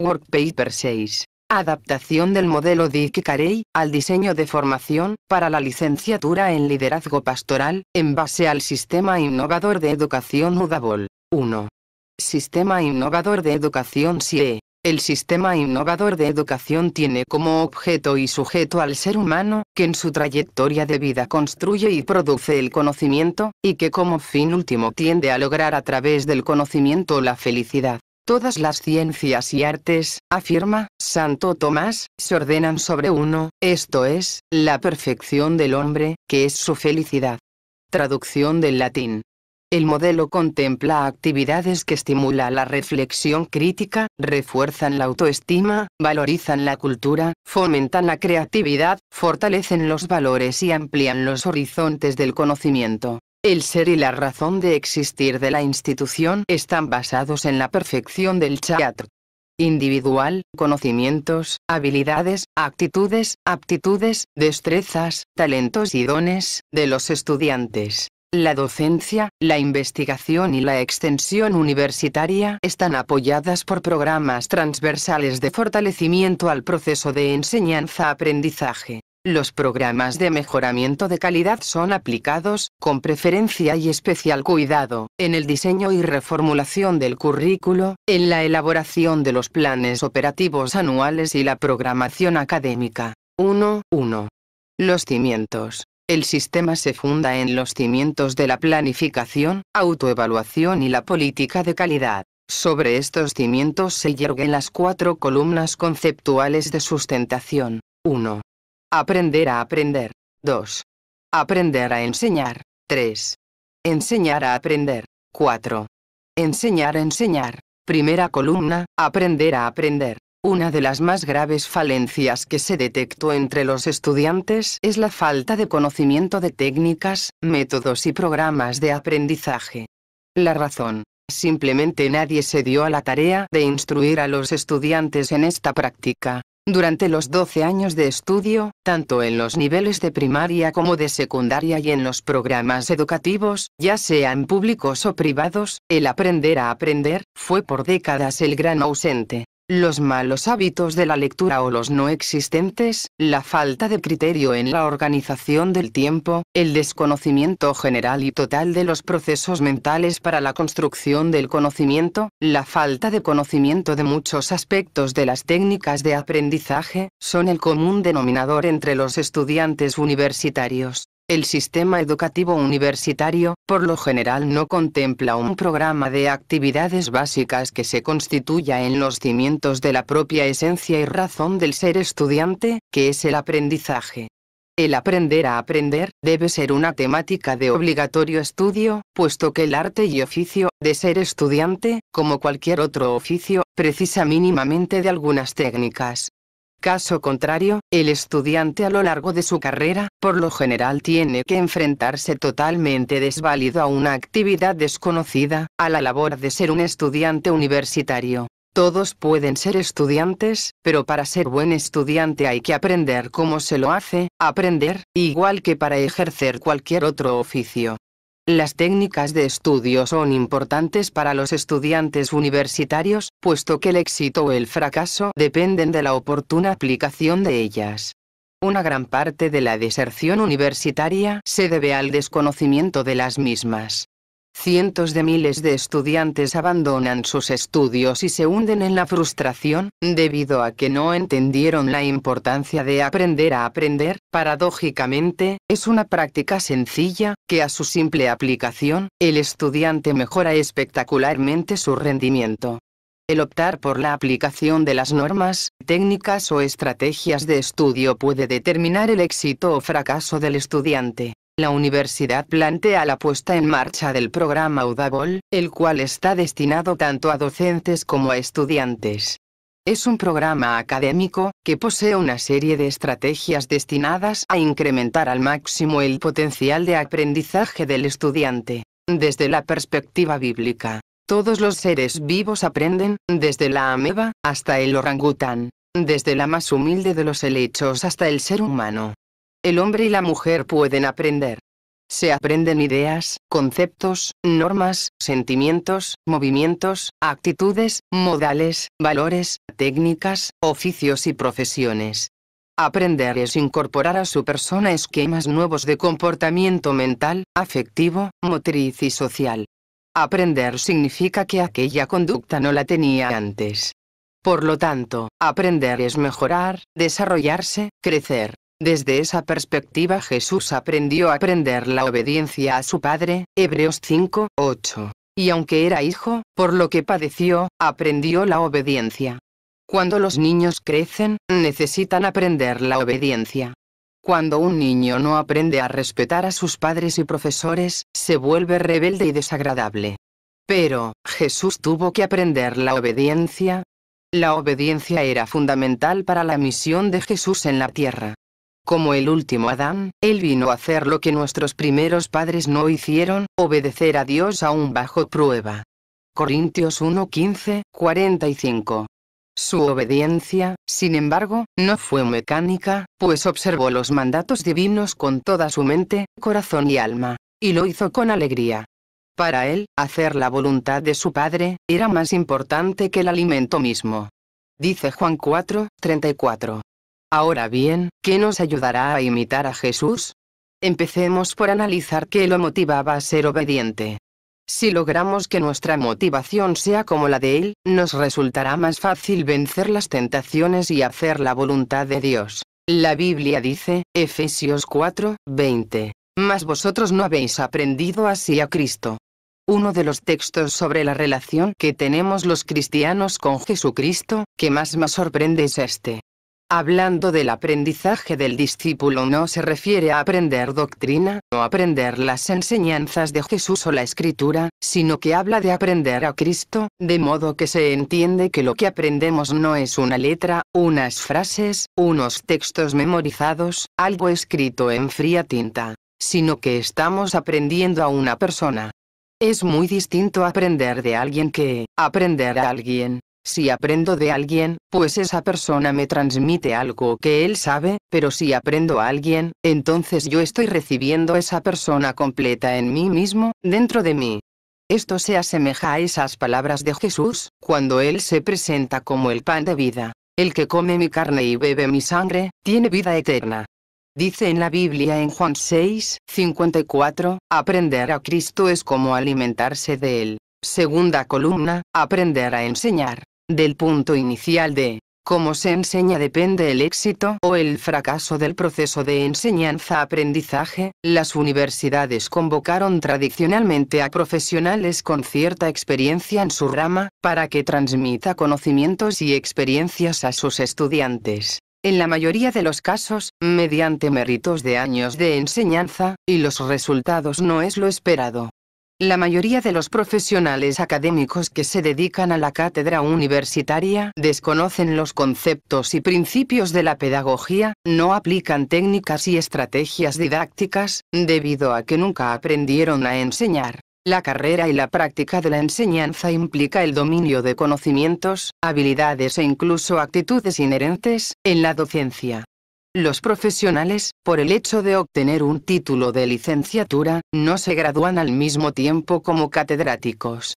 Work Paper 6. Adaptación del modelo Dick Carey al diseño de formación para la licenciatura en liderazgo pastoral en base al sistema innovador de educación UDABOL. 1. Sistema innovador de educación SIE. El sistema innovador de educación tiene como objeto y sujeto al ser humano, que en su trayectoria de vida construye y produce el conocimiento, y que como fin último tiende a lograr a través del conocimiento la felicidad. Todas las ciencias y artes, afirma Santo Tomás, se ordenan sobre uno, esto es, la perfección del hombre, que es su felicidad. Traducción del latín. El modelo contempla actividades que estimulan la reflexión crítica, refuerzan la autoestima, valorizan la cultura, fomentan la creatividad, fortalecen los valores y amplían los horizontes del conocimiento. El ser y la razón de existir de la institución están basados en la perfección del chat. individual, conocimientos, habilidades, actitudes, aptitudes, destrezas, talentos y dones, de los estudiantes. La docencia, la investigación y la extensión universitaria están apoyadas por programas transversales de fortalecimiento al proceso de enseñanza-aprendizaje. Los programas de mejoramiento de calidad son aplicados, con preferencia y especial cuidado, en el diseño y reformulación del currículo, en la elaboración de los planes operativos anuales y la programación académica. 1.1. Los cimientos. El sistema se funda en los cimientos de la planificación, autoevaluación y la política de calidad. Sobre estos cimientos se yerguen las cuatro columnas conceptuales de sustentación. 1. Aprender a aprender. 2. Aprender a enseñar. 3. Enseñar a aprender. 4. Enseñar a enseñar. Primera columna, aprender a aprender. Una de las más graves falencias que se detectó entre los estudiantes es la falta de conocimiento de técnicas, métodos y programas de aprendizaje. La razón. Simplemente nadie se dio a la tarea de instruir a los estudiantes en esta práctica. Durante los 12 años de estudio, tanto en los niveles de primaria como de secundaria y en los programas educativos, ya sean públicos o privados, el aprender a aprender, fue por décadas el gran ausente los malos hábitos de la lectura o los no existentes, la falta de criterio en la organización del tiempo, el desconocimiento general y total de los procesos mentales para la construcción del conocimiento, la falta de conocimiento de muchos aspectos de las técnicas de aprendizaje, son el común denominador entre los estudiantes universitarios. El sistema educativo universitario, por lo general, no contempla un programa de actividades básicas que se constituya en los cimientos de la propia esencia y razón del ser estudiante, que es el aprendizaje. El aprender a aprender debe ser una temática de obligatorio estudio, puesto que el arte y oficio de ser estudiante, como cualquier otro oficio, precisa mínimamente de algunas técnicas. Caso contrario, el estudiante a lo largo de su carrera, por lo general tiene que enfrentarse totalmente desválido a una actividad desconocida, a la labor de ser un estudiante universitario. Todos pueden ser estudiantes, pero para ser buen estudiante hay que aprender cómo se lo hace, aprender, igual que para ejercer cualquier otro oficio. Las técnicas de estudio son importantes para los estudiantes universitarios, puesto que el éxito o el fracaso dependen de la oportuna aplicación de ellas. Una gran parte de la deserción universitaria se debe al desconocimiento de las mismas. Cientos de miles de estudiantes abandonan sus estudios y se hunden en la frustración, debido a que no entendieron la importancia de aprender a aprender, paradójicamente, es una práctica sencilla, que a su simple aplicación, el estudiante mejora espectacularmente su rendimiento. El optar por la aplicación de las normas, técnicas o estrategias de estudio puede determinar el éxito o fracaso del estudiante. La universidad plantea la puesta en marcha del programa Udabol, el cual está destinado tanto a docentes como a estudiantes. Es un programa académico, que posee una serie de estrategias destinadas a incrementar al máximo el potencial de aprendizaje del estudiante. Desde la perspectiva bíblica, todos los seres vivos aprenden, desde la ameba hasta el orangután, desde la más humilde de los helechos hasta el ser humano el hombre y la mujer pueden aprender. Se aprenden ideas, conceptos, normas, sentimientos, movimientos, actitudes, modales, valores, técnicas, oficios y profesiones. Aprender es incorporar a su persona esquemas nuevos de comportamiento mental, afectivo, motriz y social. Aprender significa que aquella conducta no la tenía antes. Por lo tanto, aprender es mejorar, desarrollarse, crecer, desde esa perspectiva Jesús aprendió a aprender la obediencia a su Padre, Hebreos 5, 8. Y aunque era hijo, por lo que padeció, aprendió la obediencia. Cuando los niños crecen, necesitan aprender la obediencia. Cuando un niño no aprende a respetar a sus padres y profesores, se vuelve rebelde y desagradable. Pero, Jesús tuvo que aprender la obediencia. La obediencia era fundamental para la misión de Jesús en la tierra. Como el último Adán, él vino a hacer lo que nuestros primeros padres no hicieron, obedecer a Dios aún bajo prueba. Corintios 1:15, 45. Su obediencia, sin embargo, no fue mecánica, pues observó los mandatos divinos con toda su mente, corazón y alma, y lo hizo con alegría. Para él, hacer la voluntad de su Padre, era más importante que el alimento mismo. Dice Juan 4, 34. Ahora bien, ¿qué nos ayudará a imitar a Jesús? Empecemos por analizar qué lo motivaba a ser obediente. Si logramos que nuestra motivación sea como la de Él, nos resultará más fácil vencer las tentaciones y hacer la voluntad de Dios. La Biblia dice, Efesios 4, 20, Mas vosotros no habéis aprendido así a Cristo. Uno de los textos sobre la relación que tenemos los cristianos con Jesucristo, que más me sorprende es este. Hablando del aprendizaje del discípulo no se refiere a aprender doctrina o aprender las enseñanzas de Jesús o la escritura, sino que habla de aprender a Cristo, de modo que se entiende que lo que aprendemos no es una letra, unas frases, unos textos memorizados, algo escrito en fría tinta, sino que estamos aprendiendo a una persona. Es muy distinto aprender de alguien que aprender a alguien. Si aprendo de alguien, pues esa persona me transmite algo que él sabe, pero si aprendo a alguien, entonces yo estoy recibiendo esa persona completa en mí mismo, dentro de mí. Esto se asemeja a esas palabras de Jesús, cuando Él se presenta como el pan de vida. El que come mi carne y bebe mi sangre, tiene vida eterna. Dice en la Biblia en Juan 6, 54, aprender a Cristo es como alimentarse de Él. Segunda columna, aprender a enseñar. Del punto inicial de cómo se enseña depende el éxito o el fracaso del proceso de enseñanza-aprendizaje, las universidades convocaron tradicionalmente a profesionales con cierta experiencia en su rama, para que transmita conocimientos y experiencias a sus estudiantes en la mayoría de los casos, mediante méritos de años de enseñanza, y los resultados no es lo esperado. La mayoría de los profesionales académicos que se dedican a la cátedra universitaria desconocen los conceptos y principios de la pedagogía, no aplican técnicas y estrategias didácticas, debido a que nunca aprendieron a enseñar. La carrera y la práctica de la enseñanza implica el dominio de conocimientos, habilidades e incluso actitudes inherentes en la docencia. Los profesionales, por el hecho de obtener un título de licenciatura, no se gradúan al mismo tiempo como catedráticos.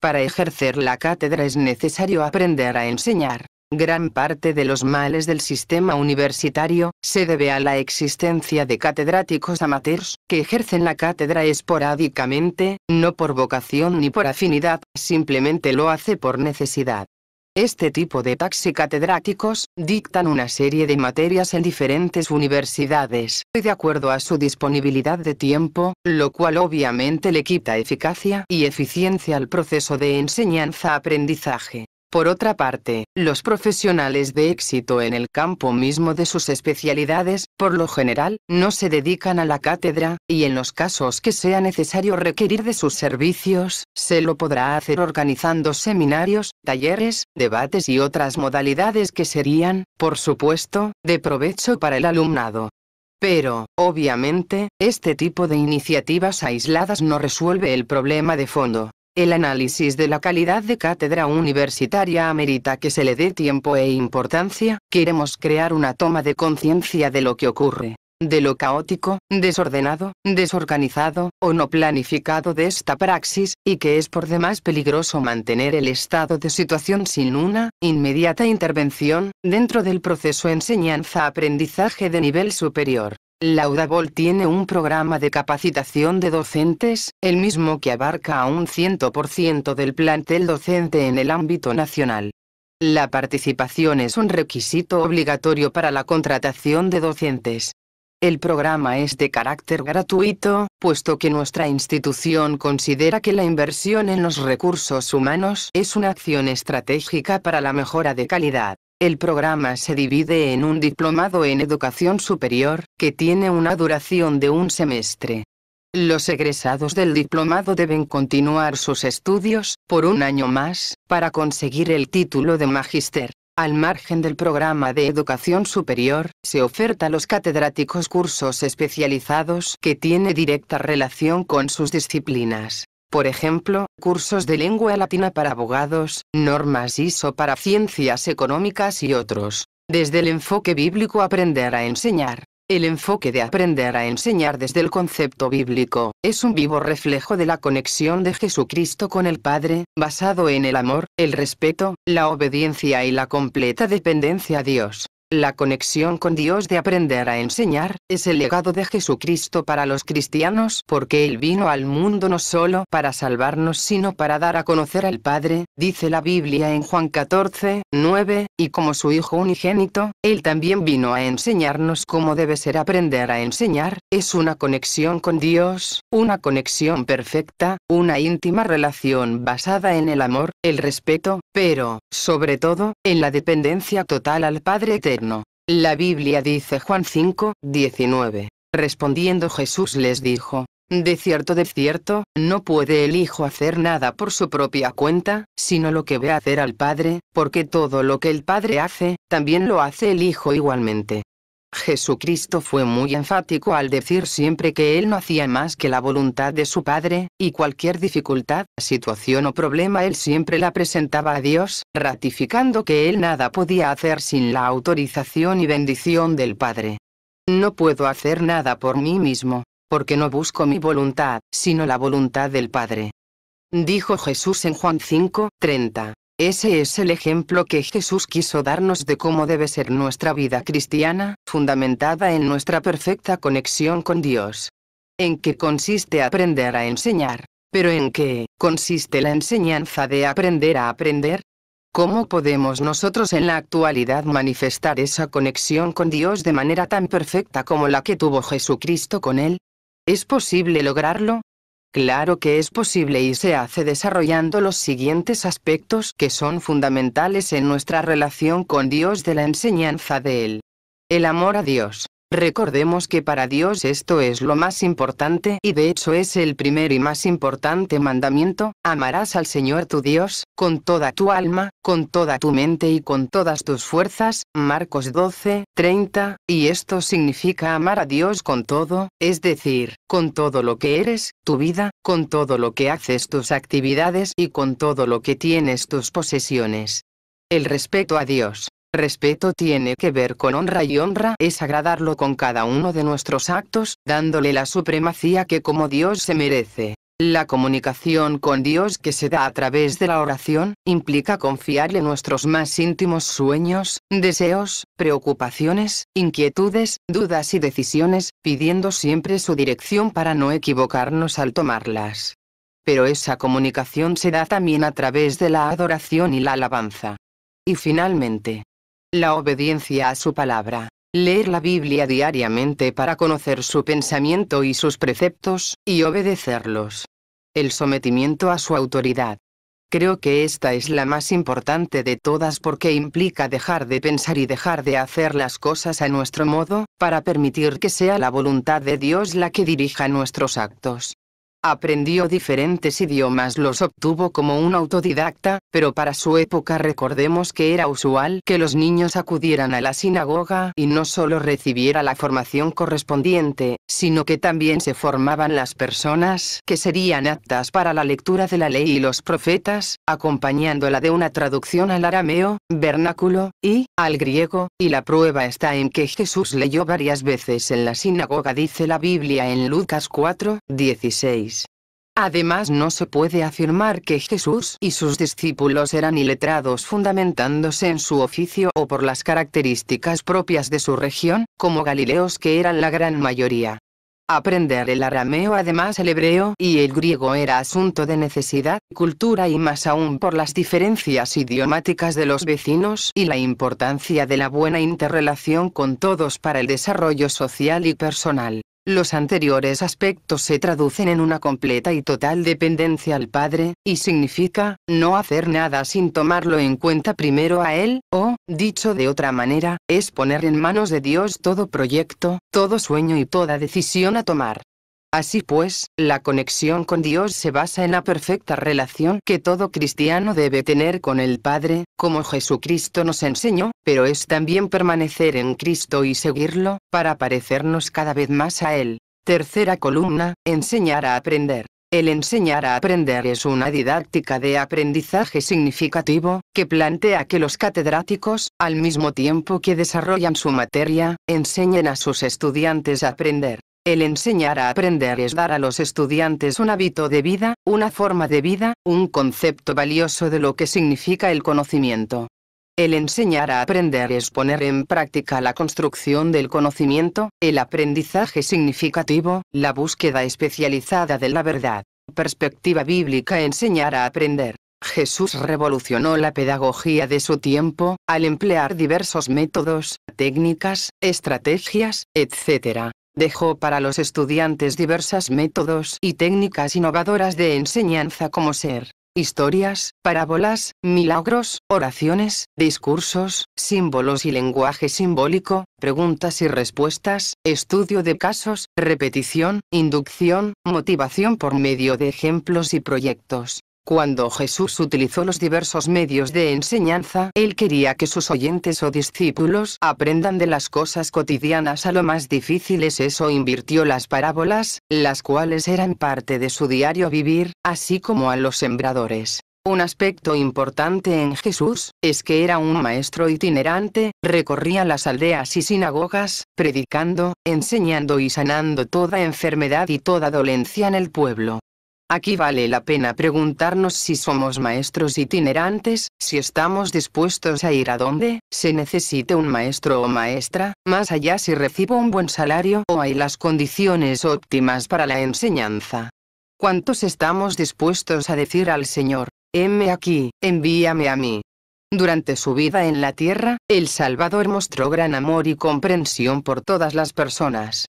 Para ejercer la cátedra es necesario aprender a enseñar. Gran parte de los males del sistema universitario se debe a la existencia de catedráticos amateurs que ejercen la cátedra esporádicamente, no por vocación ni por afinidad, simplemente lo hace por necesidad. Este tipo de taxi catedráticos dictan una serie de materias en diferentes universidades y de acuerdo a su disponibilidad de tiempo, lo cual obviamente le quita eficacia y eficiencia al proceso de enseñanza-aprendizaje. Por otra parte, los profesionales de éxito en el campo mismo de sus especialidades, por lo general, no se dedican a la cátedra, y en los casos que sea necesario requerir de sus servicios, se lo podrá hacer organizando seminarios, talleres, debates y otras modalidades que serían, por supuesto, de provecho para el alumnado. Pero, obviamente, este tipo de iniciativas aisladas no resuelve el problema de fondo. El análisis de la calidad de cátedra universitaria amerita que se le dé tiempo e importancia, queremos crear una toma de conciencia de lo que ocurre, de lo caótico, desordenado, desorganizado o no planificado de esta praxis, y que es por demás peligroso mantener el estado de situación sin una inmediata intervención dentro del proceso enseñanza-aprendizaje de nivel superior. UDABOL tiene un programa de capacitación de docentes, el mismo que abarca a un 100% del plantel docente en el ámbito nacional. La participación es un requisito obligatorio para la contratación de docentes. El programa es de carácter gratuito, puesto que nuestra institución considera que la inversión en los recursos humanos es una acción estratégica para la mejora de calidad. El programa se divide en un diplomado en educación superior, que tiene una duración de un semestre. Los egresados del diplomado deben continuar sus estudios, por un año más, para conseguir el título de magíster. Al margen del programa de educación superior, se oferta a los catedráticos cursos especializados que tiene directa relación con sus disciplinas. Por ejemplo, cursos de lengua latina para abogados, normas ISO para ciencias económicas y otros. Desde el enfoque bíblico aprender a enseñar. El enfoque de aprender a enseñar desde el concepto bíblico es un vivo reflejo de la conexión de Jesucristo con el Padre, basado en el amor, el respeto, la obediencia y la completa dependencia a Dios. La conexión con Dios de aprender a enseñar es el legado de Jesucristo para los cristianos porque Él vino al mundo no solo para salvarnos sino para dar a conocer al Padre, dice la Biblia en Juan 14, 9, y como su Hijo unigénito, Él también vino a enseñarnos cómo debe ser aprender a enseñar, es una conexión con Dios, una conexión perfecta, una íntima relación basada en el amor, el respeto, pero, sobre todo, en la dependencia total al Padre Eterno. La Biblia dice Juan 5, 19. Respondiendo Jesús les dijo, de cierto, de cierto, no puede el Hijo hacer nada por su propia cuenta, sino lo que ve hacer al Padre, porque todo lo que el Padre hace, también lo hace el Hijo igualmente. Jesucristo fue muy enfático al decir siempre que Él no hacía más que la voluntad de su Padre, y cualquier dificultad, situación o problema Él siempre la presentaba a Dios, ratificando que Él nada podía hacer sin la autorización y bendición del Padre. No puedo hacer nada por mí mismo, porque no busco mi voluntad, sino la voluntad del Padre. Dijo Jesús en Juan 5, 30. Ese es el ejemplo que Jesús quiso darnos de cómo debe ser nuestra vida cristiana, fundamentada en nuestra perfecta conexión con Dios. ¿En qué consiste aprender a enseñar? ¿Pero en qué consiste la enseñanza de aprender a aprender? ¿Cómo podemos nosotros en la actualidad manifestar esa conexión con Dios de manera tan perfecta como la que tuvo Jesucristo con Él? ¿Es posible lograrlo? Claro que es posible y se hace desarrollando los siguientes aspectos que son fundamentales en nuestra relación con Dios de la enseñanza de Él. El amor a Dios. Recordemos que para Dios esto es lo más importante y de hecho es el primer y más importante mandamiento, amarás al Señor tu Dios, con toda tu alma, con toda tu mente y con todas tus fuerzas, Marcos 12, 30, y esto significa amar a Dios con todo, es decir, con todo lo que eres, tu vida, con todo lo que haces tus actividades y con todo lo que tienes tus posesiones. El respeto a Dios, Respeto tiene que ver con honra y honra es agradarlo con cada uno de nuestros actos, dándole la supremacía que como Dios se merece. La comunicación con Dios que se da a través de la oración, implica confiarle nuestros más íntimos sueños, deseos, preocupaciones, inquietudes, dudas y decisiones, pidiendo siempre su dirección para no equivocarnos al tomarlas. Pero esa comunicación se da también a través de la adoración y la alabanza. Y finalmente, la obediencia a su palabra, leer la Biblia diariamente para conocer su pensamiento y sus preceptos, y obedecerlos. El sometimiento a su autoridad. Creo que esta es la más importante de todas porque implica dejar de pensar y dejar de hacer las cosas a nuestro modo, para permitir que sea la voluntad de Dios la que dirija nuestros actos. Aprendió diferentes idiomas, los obtuvo como un autodidacta, pero para su época recordemos que era usual que los niños acudieran a la sinagoga y no solo recibiera la formación correspondiente, sino que también se formaban las personas que serían aptas para la lectura de la ley y los profetas, acompañándola de una traducción al arameo, vernáculo, y al griego, y la prueba está en que Jesús leyó varias veces en la sinagoga dice la Biblia en Lucas 4, 16. Además no se puede afirmar que Jesús y sus discípulos eran iletrados fundamentándose en su oficio o por las características propias de su región, como galileos que eran la gran mayoría. Aprender el arameo además el hebreo y el griego era asunto de necesidad, cultura y más aún por las diferencias idiomáticas de los vecinos y la importancia de la buena interrelación con todos para el desarrollo social y personal. Los anteriores aspectos se traducen en una completa y total dependencia al Padre, y significa, no hacer nada sin tomarlo en cuenta primero a Él, o, dicho de otra manera, es poner en manos de Dios todo proyecto, todo sueño y toda decisión a tomar. Así pues, la conexión con Dios se basa en la perfecta relación que todo cristiano debe tener con el Padre, como Jesucristo nos enseñó, pero es también permanecer en Cristo y seguirlo, para parecernos cada vez más a Él. Tercera columna, enseñar a aprender. El enseñar a aprender es una didáctica de aprendizaje significativo, que plantea que los catedráticos, al mismo tiempo que desarrollan su materia, enseñen a sus estudiantes a aprender. El enseñar a aprender es dar a los estudiantes un hábito de vida, una forma de vida, un concepto valioso de lo que significa el conocimiento. El enseñar a aprender es poner en práctica la construcción del conocimiento, el aprendizaje significativo, la búsqueda especializada de la verdad. Perspectiva bíblica enseñar a aprender. Jesús revolucionó la pedagogía de su tiempo, al emplear diversos métodos, técnicas, estrategias, etc. Dejó para los estudiantes diversas métodos y técnicas innovadoras de enseñanza como ser historias, parábolas, milagros, oraciones, discursos, símbolos y lenguaje simbólico, preguntas y respuestas, estudio de casos, repetición, inducción, motivación por medio de ejemplos y proyectos. Cuando Jesús utilizó los diversos medios de enseñanza, él quería que sus oyentes o discípulos aprendan de las cosas cotidianas a lo más difíciles. Eso invirtió las parábolas, las cuales eran parte de su diario vivir, así como a los sembradores. Un aspecto importante en Jesús, es que era un maestro itinerante, recorría las aldeas y sinagogas, predicando, enseñando y sanando toda enfermedad y toda dolencia en el pueblo. Aquí vale la pena preguntarnos si somos maestros itinerantes, si estamos dispuestos a ir a donde se necesite un maestro o maestra, más allá si recibo un buen salario o hay las condiciones óptimas para la enseñanza. ¿Cuántos estamos dispuestos a decir al Señor, heme aquí, envíame a mí? Durante su vida en la tierra, el Salvador mostró gran amor y comprensión por todas las personas.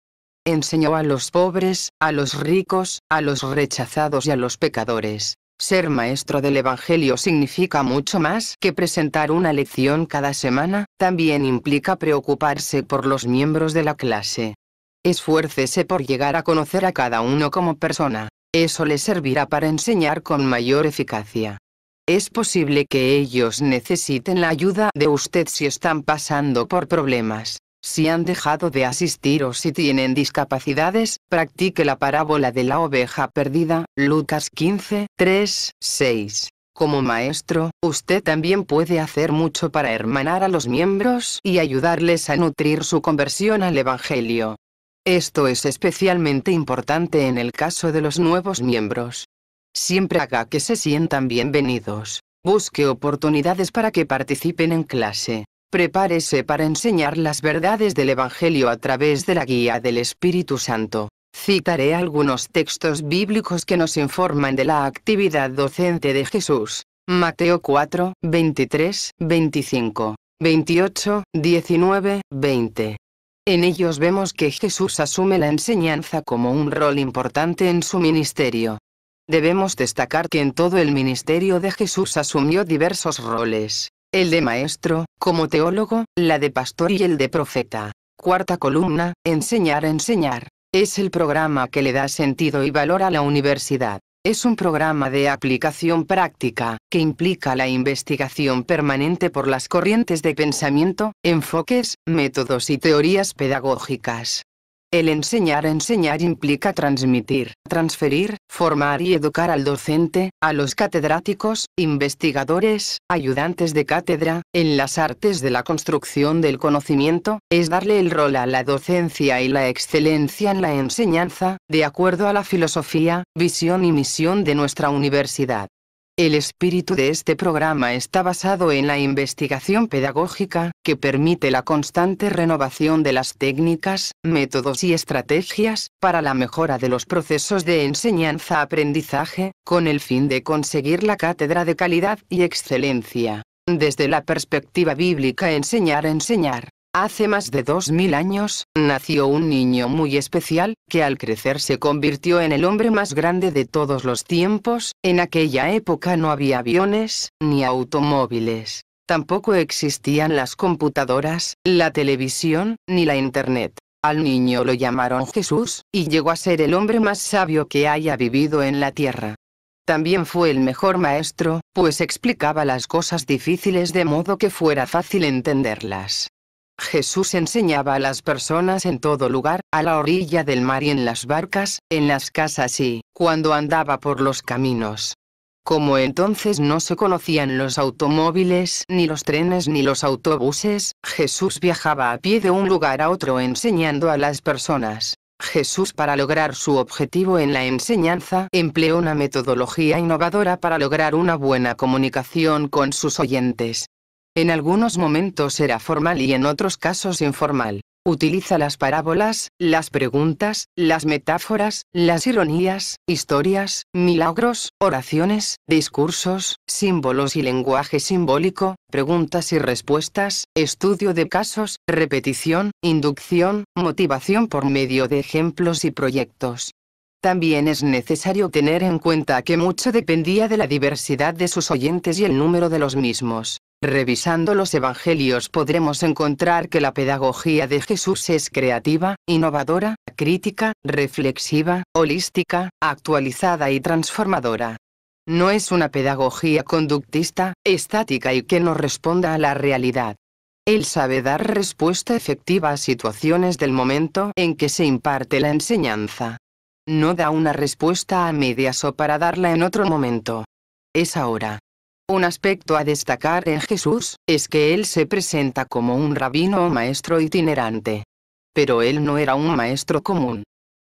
Enseñó a los pobres, a los ricos, a los rechazados y a los pecadores. Ser maestro del Evangelio significa mucho más que presentar una lección cada semana, también implica preocuparse por los miembros de la clase. Esfuércese por llegar a conocer a cada uno como persona. Eso le servirá para enseñar con mayor eficacia. Es posible que ellos necesiten la ayuda de usted si están pasando por problemas. Si han dejado de asistir o si tienen discapacidades, practique la parábola de la oveja perdida, Lucas 15, 3, 6. Como maestro, usted también puede hacer mucho para hermanar a los miembros y ayudarles a nutrir su conversión al Evangelio. Esto es especialmente importante en el caso de los nuevos miembros. Siempre haga que se sientan bienvenidos. Busque oportunidades para que participen en clase. Prepárese para enseñar las verdades del Evangelio a través de la guía del Espíritu Santo. Citaré algunos textos bíblicos que nos informan de la actividad docente de Jesús. Mateo 4, 23, 25, 28, 19, 20. En ellos vemos que Jesús asume la enseñanza como un rol importante en su ministerio. Debemos destacar que en todo el ministerio de Jesús asumió diversos roles el de maestro, como teólogo, la de pastor y el de profeta. Cuarta columna, enseñar a enseñar. Es el programa que le da sentido y valor a la universidad. Es un programa de aplicación práctica, que implica la investigación permanente por las corrientes de pensamiento, enfoques, métodos y teorías pedagógicas. El enseñar enseñar implica transmitir, transferir, formar y educar al docente, a los catedráticos, investigadores, ayudantes de cátedra, en las artes de la construcción del conocimiento, es darle el rol a la docencia y la excelencia en la enseñanza, de acuerdo a la filosofía, visión y misión de nuestra universidad. El espíritu de este programa está basado en la investigación pedagógica, que permite la constante renovación de las técnicas, métodos y estrategias, para la mejora de los procesos de enseñanza-aprendizaje, con el fin de conseguir la cátedra de calidad y excelencia. Desde la perspectiva bíblica enseñar enseñar. Hace más de 2000 años, nació un niño muy especial, que al crecer se convirtió en el hombre más grande de todos los tiempos, en aquella época no había aviones, ni automóviles. Tampoco existían las computadoras, la televisión, ni la internet. Al niño lo llamaron Jesús, y llegó a ser el hombre más sabio que haya vivido en la tierra. También fue el mejor maestro, pues explicaba las cosas difíciles de modo que fuera fácil entenderlas. Jesús enseñaba a las personas en todo lugar, a la orilla del mar y en las barcas, en las casas y, cuando andaba por los caminos. Como entonces no se conocían los automóviles, ni los trenes, ni los autobuses, Jesús viajaba a pie de un lugar a otro enseñando a las personas. Jesús para lograr su objetivo en la enseñanza empleó una metodología innovadora para lograr una buena comunicación con sus oyentes. En algunos momentos era formal y en otros casos informal. Utiliza las parábolas, las preguntas, las metáforas, las ironías, historias, milagros, oraciones, discursos, símbolos y lenguaje simbólico, preguntas y respuestas, estudio de casos, repetición, inducción, motivación por medio de ejemplos y proyectos. También es necesario tener en cuenta que mucho dependía de la diversidad de sus oyentes y el número de los mismos. Revisando los Evangelios podremos encontrar que la pedagogía de Jesús es creativa, innovadora, crítica, reflexiva, holística, actualizada y transformadora. No es una pedagogía conductista, estática y que no responda a la realidad. Él sabe dar respuesta efectiva a situaciones del momento en que se imparte la enseñanza. No da una respuesta a medias o para darla en otro momento. Es ahora. Un aspecto a destacar en Jesús, es que él se presenta como un rabino o maestro itinerante. Pero él no era un maestro común.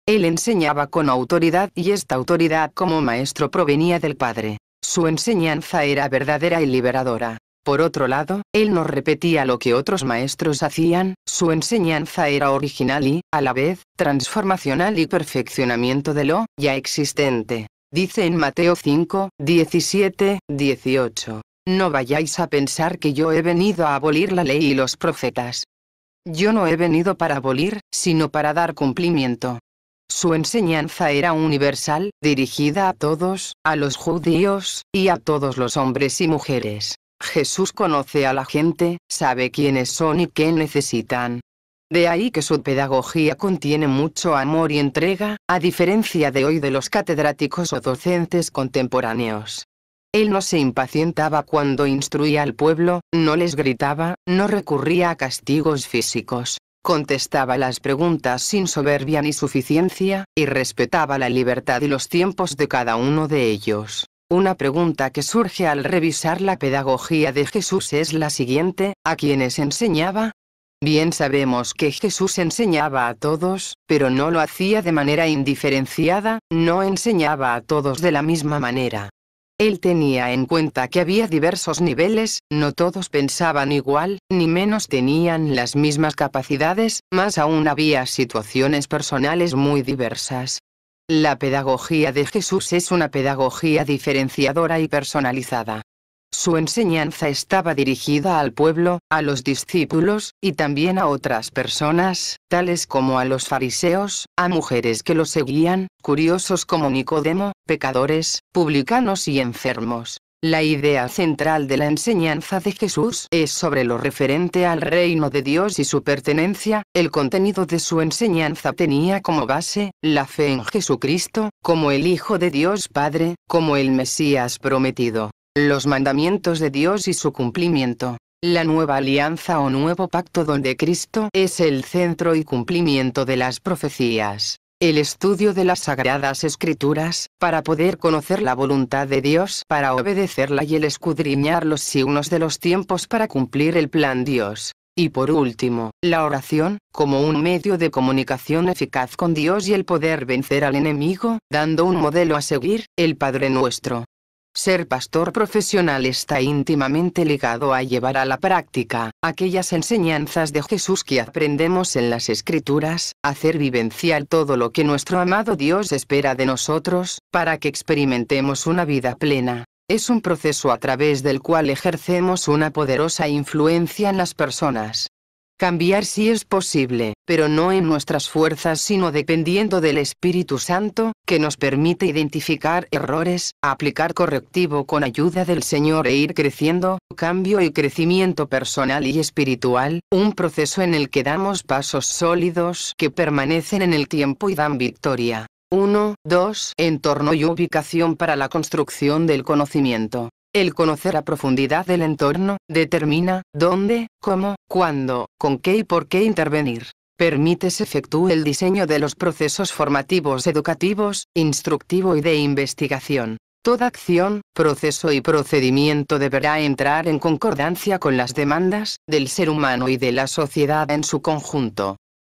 Él enseñaba con autoridad y esta autoridad como maestro provenía del Padre. Su enseñanza era verdadera y liberadora. Por otro lado, él no repetía lo que otros maestros hacían, su enseñanza era original y, a la vez, transformacional y perfeccionamiento de lo ya existente. Dice en Mateo 5, 17, 18. No vayáis a pensar que yo he venido a abolir la ley y los profetas. Yo no he venido para abolir, sino para dar cumplimiento. Su enseñanza era universal, dirigida a todos, a los judíos, y a todos los hombres y mujeres. Jesús conoce a la gente, sabe quiénes son y qué necesitan. De ahí que su pedagogía contiene mucho amor y entrega, a diferencia de hoy de los catedráticos o docentes contemporáneos. Él no se impacientaba cuando instruía al pueblo, no les gritaba, no recurría a castigos físicos, contestaba las preguntas sin soberbia ni suficiencia, y respetaba la libertad y los tiempos de cada uno de ellos. Una pregunta que surge al revisar la pedagogía de Jesús es la siguiente, ¿a quiénes enseñaba? Bien sabemos que Jesús enseñaba a todos, pero no lo hacía de manera indiferenciada, no enseñaba a todos de la misma manera. Él tenía en cuenta que había diversos niveles, no todos pensaban igual, ni menos tenían las mismas capacidades, más aún había situaciones personales muy diversas. La pedagogía de Jesús es una pedagogía diferenciadora y personalizada. Su enseñanza estaba dirigida al pueblo, a los discípulos, y también a otras personas, tales como a los fariseos, a mujeres que lo seguían, curiosos como Nicodemo, pecadores, publicanos y enfermos. La idea central de la enseñanza de Jesús es sobre lo referente al reino de Dios y su pertenencia, el contenido de su enseñanza tenía como base, la fe en Jesucristo, como el Hijo de Dios Padre, como el Mesías prometido, los mandamientos de Dios y su cumplimiento. La nueva alianza o nuevo pacto donde Cristo es el centro y cumplimiento de las profecías el estudio de las sagradas escrituras, para poder conocer la voluntad de Dios, para obedecerla y el escudriñar los signos de los tiempos para cumplir el plan Dios. Y por último, la oración, como un medio de comunicación eficaz con Dios y el poder vencer al enemigo, dando un modelo a seguir, el Padre Nuestro. Ser pastor profesional está íntimamente ligado a llevar a la práctica aquellas enseñanzas de Jesús que aprendemos en las Escrituras, hacer vivencial todo lo que nuestro amado Dios espera de nosotros, para que experimentemos una vida plena. Es un proceso a través del cual ejercemos una poderosa influencia en las personas, Cambiar sí es posible, pero no en nuestras fuerzas sino dependiendo del Espíritu Santo, que nos permite identificar errores, aplicar correctivo con ayuda del Señor e ir creciendo, cambio y crecimiento personal y espiritual, un proceso en el que damos pasos sólidos que permanecen en el tiempo y dan victoria. 1, 2. Entorno y ubicación para la construcción del conocimiento. El conocer a profundidad del entorno determina dónde, cómo, cuándo, con qué y por qué intervenir. Permite se efectúe el diseño de los procesos formativos educativos, instructivo y de investigación. Toda acción, proceso y procedimiento deberá entrar en concordancia con las demandas del ser humano y de la sociedad en su conjunto.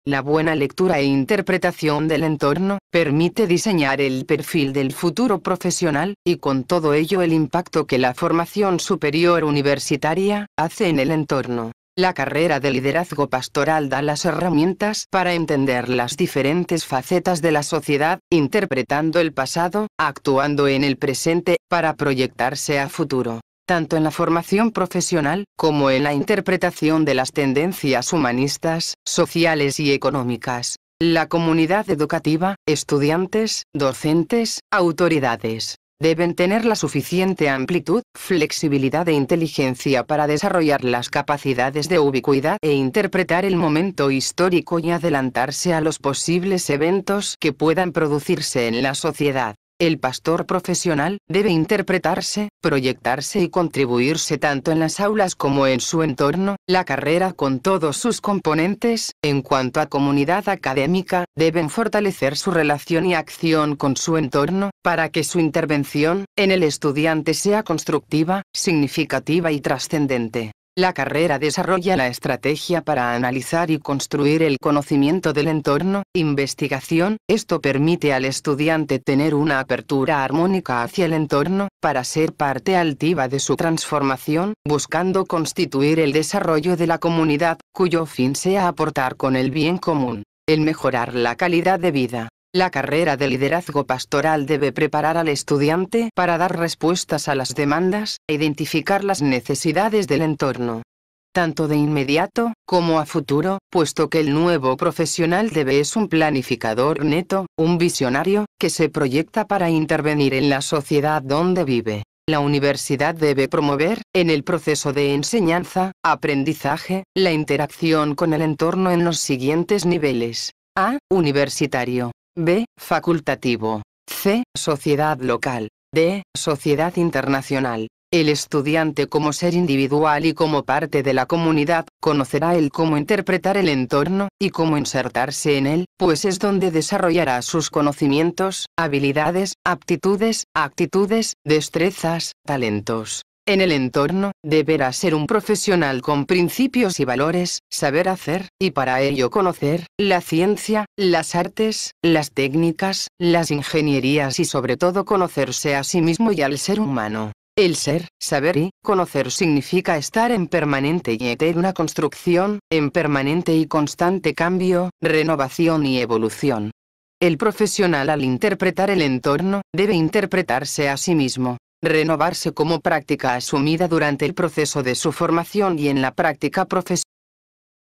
La buena lectura e interpretación del entorno permite diseñar el perfil del futuro profesional, y con todo ello el impacto que la formación superior universitaria hace en el entorno. La carrera de liderazgo pastoral da las herramientas para entender las diferentes facetas de la sociedad, interpretando el pasado, actuando en el presente, para proyectarse a futuro tanto en la formación profesional como en la interpretación de las tendencias humanistas, sociales y económicas. La comunidad educativa, estudiantes, docentes, autoridades, deben tener la suficiente amplitud, flexibilidad e inteligencia para desarrollar las capacidades de ubicuidad e interpretar el momento histórico y adelantarse a los posibles eventos que puedan producirse en la sociedad. El pastor profesional debe interpretarse, proyectarse y contribuirse tanto en las aulas como en su entorno. La carrera con todos sus componentes, en cuanto a comunidad académica, deben fortalecer su relación y acción con su entorno, para que su intervención en el estudiante sea constructiva, significativa y trascendente. La carrera desarrolla la estrategia para analizar y construir el conocimiento del entorno, investigación, esto permite al estudiante tener una apertura armónica hacia el entorno, para ser parte altiva de su transformación, buscando constituir el desarrollo de la comunidad, cuyo fin sea aportar con el bien común, el mejorar la calidad de vida. La carrera de liderazgo pastoral debe preparar al estudiante para dar respuestas a las demandas e identificar las necesidades del entorno tanto de inmediato, como a futuro, puesto que el nuevo profesional debe es un planificador neto, un visionario, que se proyecta para intervenir en la sociedad donde vive. La universidad debe promover, en el proceso de enseñanza, aprendizaje, la interacción con el entorno en los siguientes niveles. A. Universitario. B. Facultativo. C. Sociedad local. D. Sociedad internacional. El estudiante como ser individual y como parte de la comunidad, conocerá el cómo interpretar el entorno, y cómo insertarse en él, pues es donde desarrollará sus conocimientos, habilidades, aptitudes, actitudes, destrezas, talentos en el entorno, deberá ser un profesional con principios y valores, saber hacer, y para ello conocer, la ciencia, las artes, las técnicas, las ingenierías y sobre todo conocerse a sí mismo y al ser humano. El ser, saber y conocer significa estar en permanente y eterna construcción, en permanente y constante cambio, renovación y evolución. El profesional al interpretar el entorno, debe interpretarse a sí mismo, renovarse como práctica asumida durante el proceso de su formación y en la práctica profesional.